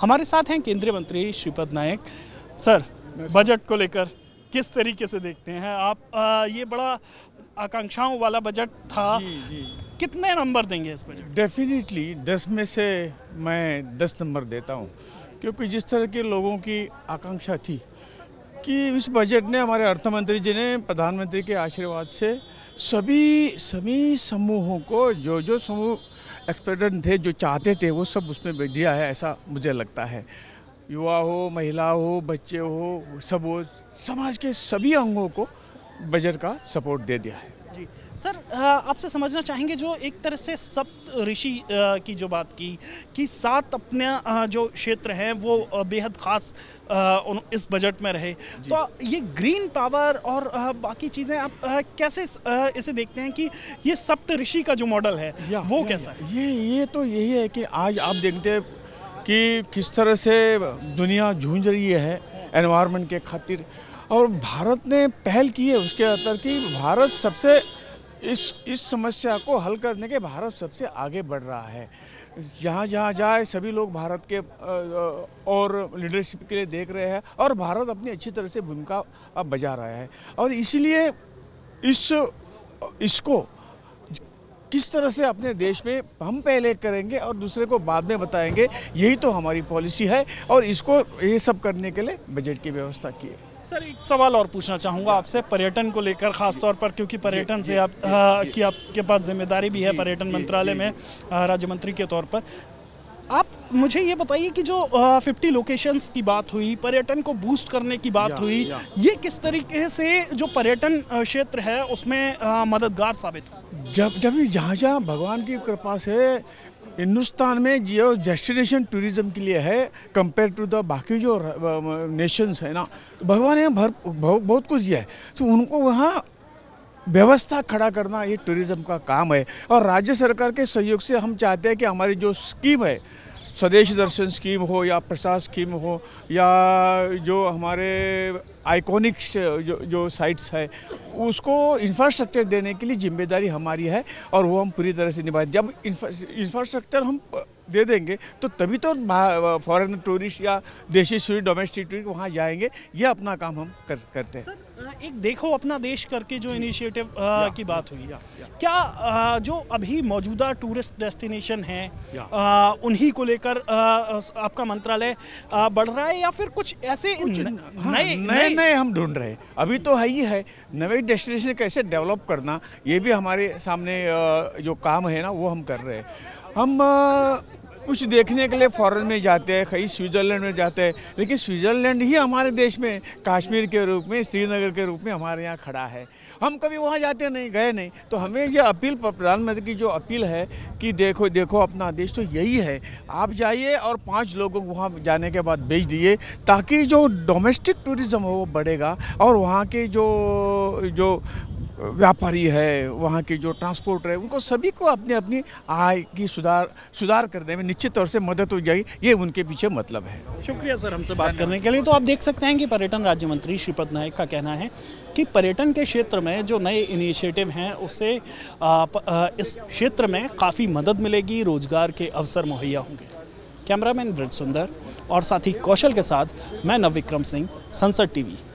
हमारे साथ हैं केंद्रीय मंत्री श्रीपद नायक सर बजट को लेकर किस तरीके से देखते हैं आप आ, ये बड़ा आकांक्षाओं वाला बजट था जी, जी। कितने नंबर देंगे इस बजट डेफिनेटली दस में से मैं दस नंबर देता हूँ क्योंकि जिस तरह के लोगों की आकांक्षा थी कि इस बजट ने हमारे अर्थ मंत्री जी ने प्रधानमंत्री के आशीर्वाद से सभी सभी समूहों को जो जो समूह एक्सपेक्टेंट थे जो चाहते थे वो सब उसमें दिया है ऐसा मुझे लगता है युवा हो महिला हो बच्चे हो सब हो समाज के सभी अंगों को बजट का सपोर्ट दे दिया है जी सर आपसे समझना चाहेंगे जो एक तरह से सप्त ऋषि की जो बात की कि सात अपना जो क्षेत्र हैं वो बेहद ख़ास इस बजट में रहे तो ये ग्रीन पावर और बाकी चीज़ें आप कैसे इसे देखते हैं कि ये सप्त ऋषि का जो मॉडल है या, वो या, कैसा है ये ये तो यही है कि आज आप देखते हैं कि किस तरह से दुनिया जूझ रही है एनवायरनमेंट के खातिर और भारत ने पहल की है उसके अंतर कि भारत सबसे इस इस समस्या को हल करने के भारत सबसे आगे बढ़ रहा है जहाँ जहाँ जाए सभी लोग भारत के और लीडरशिप के लिए देख रहे हैं और भारत अपनी अच्छी तरह से भूमिका अब बजा रहा है और इसलिए इस इसको किस तरह से अपने देश में हम पहले करेंगे और दूसरे को बाद में बताएंगे यही तो हमारी पॉलिसी है और इसको ये सब करने के लिए बजट की व्यवस्था की है सर एक सवाल और पूछना चाहूँगा आपसे पर्यटन को लेकर ख़ास तौर पर क्योंकि पर्यटन से आप आ, हाँ, की आपके पास जिम्मेदारी भी है पर्यटन मंत्रालय में हाँ, राज्य मंत्री के तौर पर आप मुझे ये बताइए कि जो फिफ्टी हाँ, लोकेशंस की बात हुई पर्यटन को बूस्ट करने की बात या, हुई या। ये किस तरीके से जो पर्यटन क्षेत्र है उसमें आ, मददगार साबित जब जब जहाँ जहाँ भगवान की कृपा से हिंदुस्तान में जो डेस्टिनेशन टूरिज्म के लिए है कंपेयर टू द बाकी जो नेशंस है ना तो भगवान ने भर बहुत कुछ दिया है तो उनको वहाँ व्यवस्था खड़ा करना ये टूरिज़्म का काम है और राज्य सरकार के सहयोग से हम चाहते हैं कि हमारी जो स्कीम है स्वदेश दर्शन स्कीम हो या प्रसाद स्कीम हो या जो हमारे आइकॉनिक्स जो जो साइट्स है उसको इंफ्रास्ट्रक्चर देने के लिए जिम्मेदारी हमारी है और वो हम पूरी तरह से निभाए जब इंफ्रास्ट्रक्चर हम दे देंगे तो तभी तो फॉरेन टूरिस्ट या देशी टूरिस्ट डोमेस्टिक टूरिस्ट वहाँ जाएंगे ये अपना काम हम कर, करते हैं एक देखो अपना देश करके जो इनिशिएटिव की बात हुई या, या। क्या आ, जो अभी मौजूदा टूरिस्ट डेस्टिनेशन है आ, उन्हीं को लेकर आपका मंत्रालय बढ़ रहा है या फिर कुछ ऐसे हाँ, नए नए नए हम ढूंढ रहे हैं अभी तो है ही है नए डेस्टिनेशन कैसे डेवलप करना ये भी हमारे सामने जो काम है ना वो हम कर रहे हैं हम कुछ देखने के लिए फॉरेन में जाते हैं कहीं स्विट्ज़रलैंड में जाते हैं लेकिन स्विट्ज़रलैंड ही हमारे देश में कश्मीर के रूप में श्रीनगर के रूप में हमारे यहाँ खड़ा है हम कभी वहाँ जाते नहीं गए नहीं तो हमें यह अपील प्रधानमंत्री की जो अपील है कि देखो देखो अपना देश तो यही है आप जाइए और पाँच लोगों को वहाँ जाने के बाद बेच दिए ताकि जो डोमेस्टिक टूरिज़्म हो वो बढ़ेगा और वहाँ के जो जो व्यापारी है वहाँ की जो ट्रांसपोर्ट है उनको सभी को अपनी अपनी आय की सुधार सुधार करने में निश्चित तौर से मदद हो जाएगी ये उनके पीछे मतलब है शुक्रिया सर हमसे बात करने के लिए तो आप देख सकते हैं कि पर्यटन राज्य मंत्री श्रीपद नायक का कहना है कि पर्यटन के क्षेत्र में जो नए इनिशिएटिव हैं उससे इस क्षेत्र में काफ़ी मदद मिलेगी रोजगार के अवसर मुहैया होंगे कैमरामैन ब्रज सुंदर और साथी कौशल के साथ मैं नवविक्रम सिंह संसद टीवी